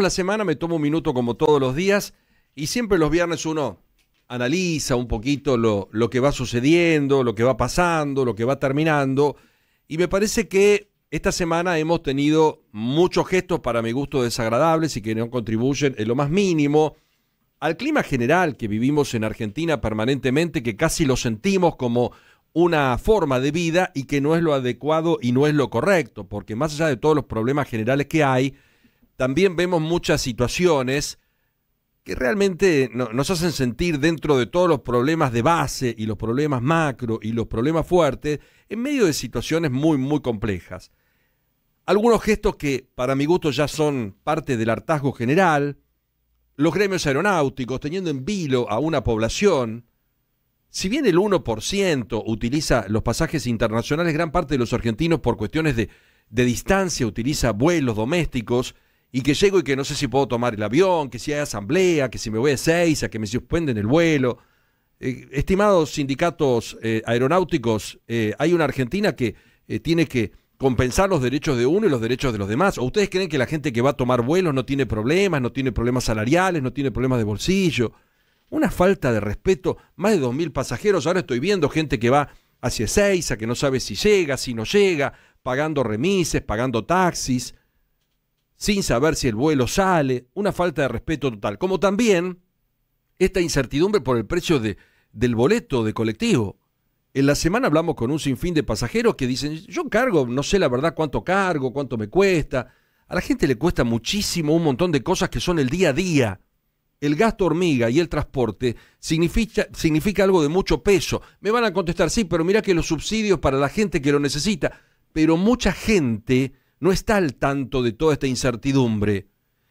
la semana, me tomo un minuto como todos los días y siempre los viernes uno analiza un poquito lo, lo, que va sucediendo, lo que va pasando, lo que va terminando. Y me parece que esta semana hemos tenido muchos gestos para mi gusto desagradables y que no contribuyen en lo más mínimo al clima general que vivimos en Argentina permanentemente, que casi lo sentimos como una forma de vida y que no es lo adecuado y no es lo correcto, porque más allá de todos los problemas generales que hay, también vemos muchas situaciones que realmente nos hacen sentir dentro de todos los problemas de base y los problemas macro y los problemas fuertes, en medio de situaciones muy, muy complejas. Algunos gestos que para mi gusto ya son parte del hartazgo general, los gremios aeronáuticos teniendo en vilo a una población, si bien el 1% utiliza los pasajes internacionales, gran parte de los argentinos por cuestiones de, de distancia utiliza vuelos domésticos, y que llego y que no sé si puedo tomar el avión, que si hay asamblea, que si me voy a Seiza, que me suspenden el vuelo. Eh, estimados sindicatos eh, aeronáuticos, eh, hay una Argentina que tiene que compensar los derechos de uno y los derechos de los demás. ¿O ustedes creen que la gente que va a tomar vuelos no tiene problemas, no tiene problemas salariales, no tiene problemas de bolsillo? Una falta de respeto, más de 2.000 pasajeros, ahora estoy viendo gente que va hacia Seiza, que no sabe si llega, si no llega, pagando remises, pagando taxis sin saber si el vuelo sale, una falta de respeto total, como también esta incertidumbre por el precio de, del boleto de colectivo. En la semana hablamos con un sinfín de pasajeros que dicen, yo cargo, no sé la verdad cuánto cargo, cuánto me cuesta. A la gente le cuesta muchísimo un montón de cosas que son el día a día. El gasto hormiga y el transporte significa, significa algo de mucho peso. Me van a contestar, sí, pero mira que los subsidios para la gente que lo necesita. Pero mucha gente no está al tanto de toda esta incertidumbre.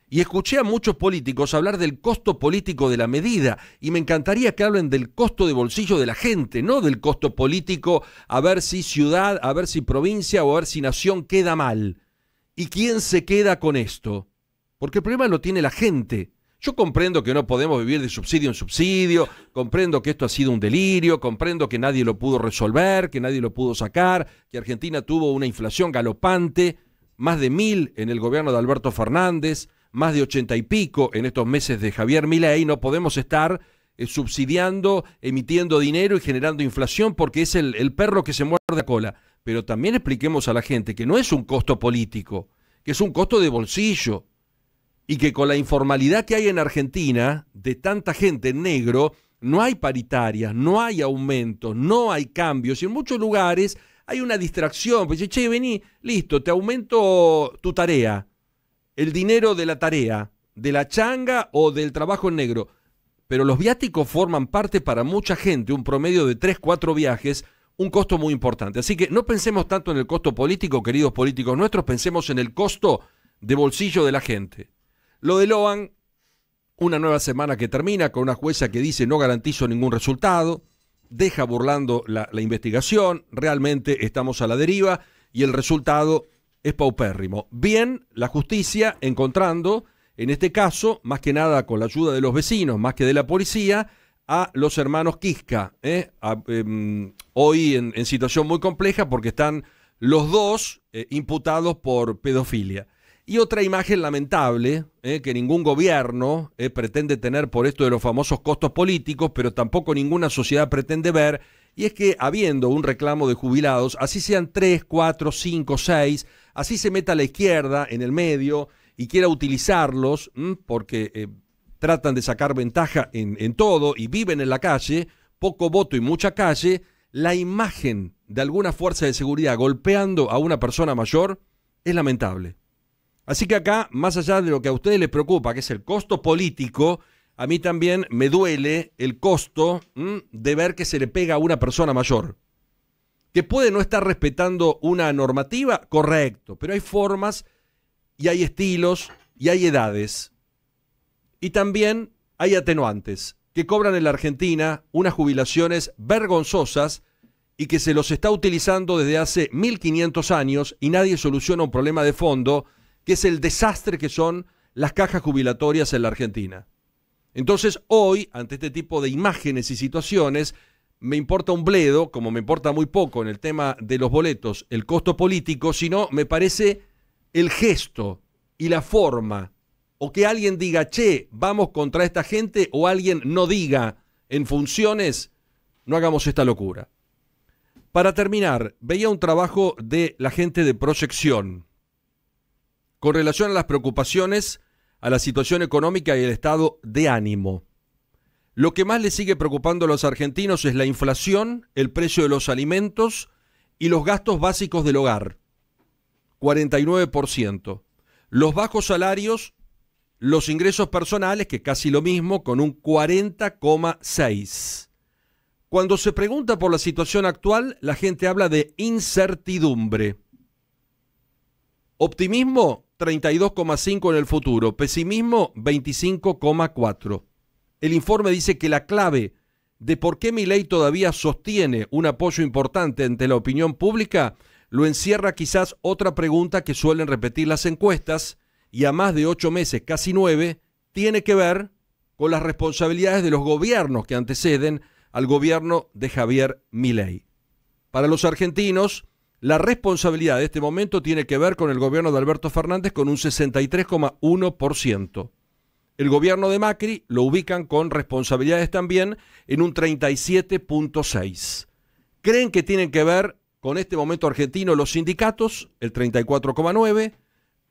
Y escuché a muchos políticos hablar del costo político de la medida, y me encantaría que hablen del costo de bolsillo de la gente, no del costo político a ver si ciudad, a ver si provincia o a ver si nación queda mal. ¿Y quién se queda con esto? Porque el problema lo tiene la gente. Yo comprendo que no podemos vivir de subsidio en subsidio, comprendo que esto ha sido un delirio, comprendo que nadie lo pudo resolver, que nadie lo pudo sacar, que Argentina tuvo una inflación galopante, más de mil en el gobierno de Alberto Fernández, más de ochenta y pico en estos meses de Javier Milei, no podemos estar eh, subsidiando, emitiendo dinero y generando inflación porque es el, el perro que se muerde la cola. Pero también expliquemos a la gente que no es un costo político, que es un costo de bolsillo y que con la informalidad que hay en Argentina, de tanta gente en negro, no hay paritarias, no hay aumentos, no hay cambios y en muchos lugares hay una distracción. Pues, che, vení, listo, te aumento tu tarea, el dinero de la tarea, de la changa o del trabajo en negro. Pero los viáticos forman parte para mucha gente, un promedio de tres, cuatro viajes, un costo muy importante. Así que no pensemos tanto en el costo político, queridos políticos nuestros, pensemos en el costo de bolsillo de la gente. Lo de Loan, una nueva semana que termina con una jueza que dice no garantizo ningún resultado deja burlando la, investigación, realmente estamos a la deriva y el resultado es paupérrimo. Bien, la justicia encontrando, en este caso, más que nada con la ayuda de los vecinos, más que de la policía, a los hermanos Quisca, ¿eh? em, hoy en, situación muy compleja porque están los dos eh, imputados por pedofilia. Y otra imagen lamentable eh, que ningún gobierno eh, pretende tener por esto de los famosos costos políticos, pero tampoco ninguna sociedad pretende ver, y es que habiendo un reclamo de jubilados, así sean tres, cuatro, cinco, seis, así se meta a la izquierda en el medio y quiera utilizarlos, mm, porque eh, tratan de sacar ventaja en todo y viven en la calle, poco voto y mucha calle, la imagen de alguna fuerza de seguridad golpeando a una persona mayor es lamentable. Así que acá, más allá de lo que a ustedes les preocupa, que es el costo político, a mí también me duele el costo de ver que se le pega a una persona mayor. Que puede no estar respetando una normativa, correcto, pero hay formas y hay estilos y hay edades. Y también hay atenuantes que cobran en la Argentina unas jubilaciones vergonzosas y que se los está utilizando desde hace 1500 años y nadie soluciona un problema de fondo que es el desastre que son las cajas jubilatorias en la Argentina. Entonces hoy, ante este tipo de imágenes y situaciones, me importa un bledo, como me importa muy poco en el tema de los boletos, el costo político, sino me parece el gesto y la forma, o que alguien diga, che, vamos contra esta gente, o alguien no diga en funciones, no hagamos esta locura. Para terminar, veía un trabajo de la gente de proyección con relación a las preocupaciones, a la situación económica y el estado de ánimo. Lo que más le sigue preocupando a los argentinos es la inflación, el precio de los alimentos y los gastos básicos del hogar. 49%. Los bajos salarios, los ingresos personales, que casi lo mismo, con un 40,6%. Cuando se pregunta por la situación actual, la gente habla de incertidumbre. Optimismo, 32,5 en el futuro, pesimismo 25,4. El informe dice que la clave de por qué Milei todavía sostiene un apoyo importante ante la opinión pública lo encierra quizás otra pregunta que suelen repetir las encuestas y a más de ocho meses, casi nueve, tiene que ver con las responsabilidades de los gobiernos que anteceden al gobierno de Javier Milei. Para los argentinos, la responsabilidad de este momento tiene que ver con el gobierno de Alberto Fernández con un 63,1%. El gobierno de Macri lo ubican con responsabilidades también en un 37,6%. ¿Creen que tienen que ver con este momento argentino los sindicatos? El 34,9%.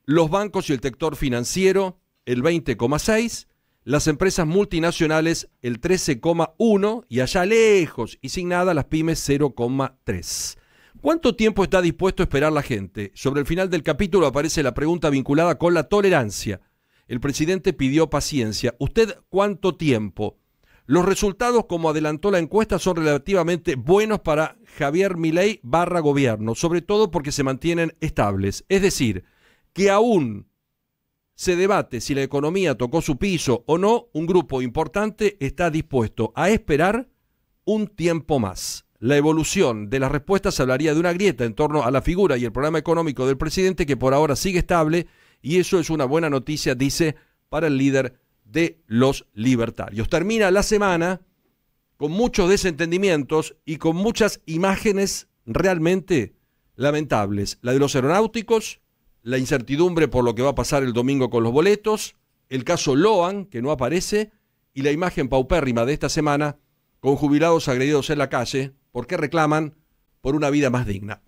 Los bancos y el sector financiero, el 20,6%. Las empresas multinacionales, el 13,1%. Y allá lejos y sin nada, las pymes, 0,3%. ¿Cuánto tiempo está dispuesto a esperar la gente? Sobre el final del capítulo aparece la pregunta vinculada con la tolerancia. El presidente pidió paciencia. ¿Usted cuánto tiempo? Los resultados, como adelantó la encuesta, son relativamente buenos para Javier Milei barra gobierno, sobre todo porque se mantienen estables. Es decir, que aún se debate si la economía tocó su piso o no, un grupo importante está dispuesto a esperar un tiempo más la evolución de las respuestas hablaría de una grieta en torno a la figura y el programa económico del presidente que por ahora sigue estable y eso es una buena noticia, dice, para el líder de los libertarios. Termina la semana con muchos desentendimientos y con muchas imágenes realmente lamentables. La de los aeronáuticos, la incertidumbre por lo que va a pasar el domingo con los boletos, el caso Loan, que no aparece, y la imagen paupérrima de esta semana con jubilados agredidos en la calle, qué reclaman por una vida más digna.